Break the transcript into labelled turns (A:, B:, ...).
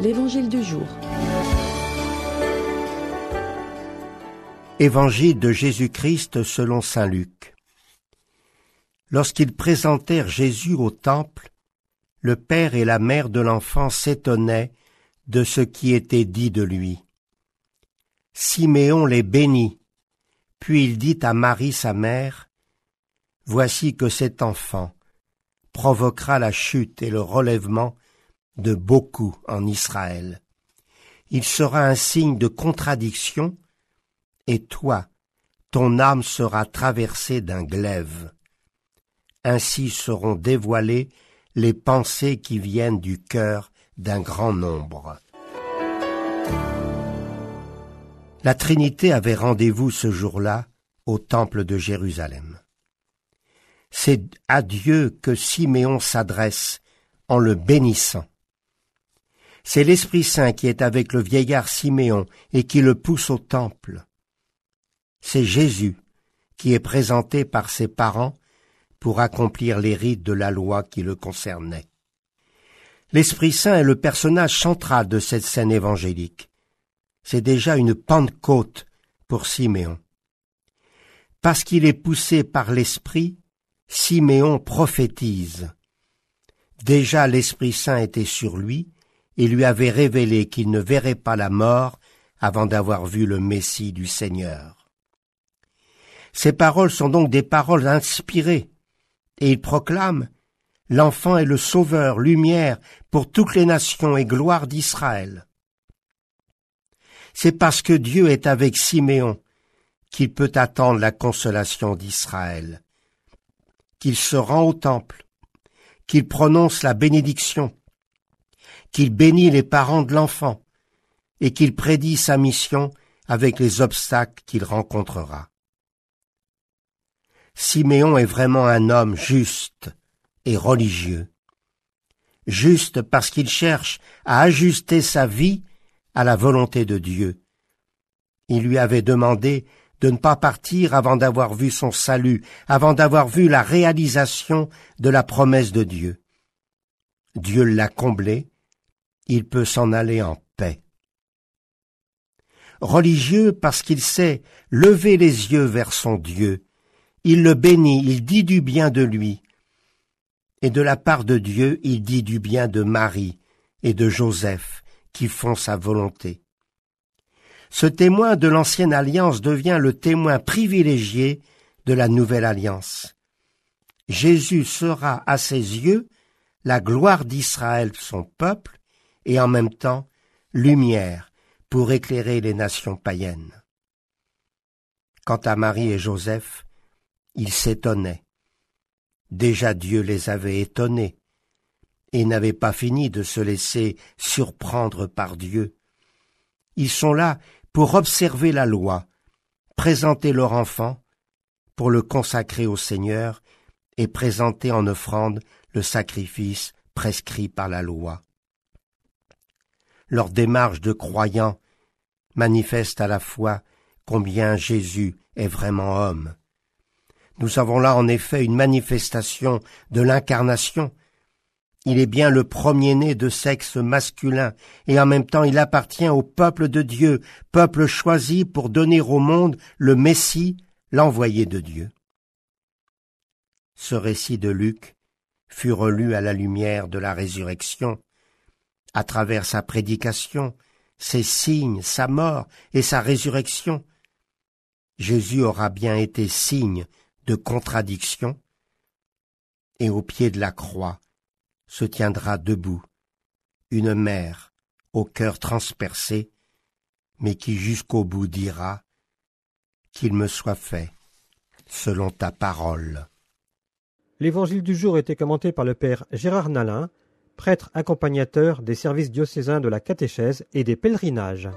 A: l'Évangile du jour. Évangile de Jésus-Christ selon Saint Luc. Lorsqu'ils présentèrent Jésus au temple, le père et la mère de l'enfant s'étonnaient de ce qui était dit de lui. Siméon les bénit, puis il dit à Marie sa mère, Voici que cet enfant provoquera la chute et le relèvement de beaucoup en Israël. Il sera un signe de contradiction, et toi, ton âme sera traversée d'un glaive. Ainsi seront dévoilées les pensées qui viennent du cœur d'un grand nombre. La Trinité avait rendez-vous ce jour-là au temple de Jérusalem. C'est à Dieu que Siméon s'adresse en le bénissant. C'est l'Esprit Saint qui est avec le vieillard Siméon et qui le pousse au temple. C'est Jésus qui est présenté par ses parents pour accomplir les rites de la loi qui le concernait. L'Esprit Saint est le personnage central de cette scène évangélique. C'est déjà une Pentecôte pour Siméon. Parce qu'il est poussé par l'Esprit, Siméon prophétise. Déjà l'Esprit Saint était sur lui, et lui avait révélé qu'il ne verrait pas la mort avant d'avoir vu le Messie du Seigneur. Ces paroles sont donc des paroles inspirées, et il proclame L'enfant est le sauveur, lumière pour toutes les nations et gloire d'Israël. C'est parce que Dieu est avec Siméon qu'il peut attendre la consolation d'Israël, qu'il se rend au temple, qu'il prononce la bénédiction, qu'il bénit les parents de l'enfant et qu'il prédit sa mission avec les obstacles qu'il rencontrera. Siméon est vraiment un homme juste et religieux. Juste parce qu'il cherche à ajuster sa vie à la volonté de Dieu. Il lui avait demandé de ne pas partir avant d'avoir vu son salut, avant d'avoir vu la réalisation de la promesse de Dieu. Dieu l'a comblé, il peut s'en aller en paix. Religieux parce qu'il sait lever les yeux vers son Dieu, il le bénit, il dit du bien de lui, et de la part de Dieu il dit du bien de Marie et de Joseph qui font sa volonté. Ce témoin de l'ancienne alliance devient le témoin privilégié de la nouvelle alliance. Jésus sera à ses yeux la gloire d'Israël son peuple, et en même temps lumière pour éclairer les nations païennes. Quant à Marie et Joseph, ils s'étonnaient. Déjà Dieu les avait étonnés et n'avait pas fini de se laisser surprendre par Dieu. Ils sont là pour observer la loi, présenter leur enfant, pour le consacrer au Seigneur et présenter en offrande le sacrifice prescrit par la loi leur démarche de croyants manifeste à la fois combien Jésus est vraiment homme. Nous avons là en effet une manifestation de l'incarnation. Il est bien le premier-né de sexe masculin, et en même temps il appartient au peuple de Dieu, peuple choisi pour donner au monde le Messie, l'envoyé de Dieu. Ce récit de Luc fut relu à la lumière de la résurrection à travers sa prédication, ses signes, sa mort et sa résurrection. Jésus aura bien été signe de contradiction, et au pied de la croix se tiendra debout une mère au cœur transpercé, mais qui jusqu'au bout dira Qu'il me soit fait selon ta parole. L'évangile du jour était commenté par le père Gérard Nalin prêtre accompagnateur des services diocésains de la catéchèse et des pèlerinages.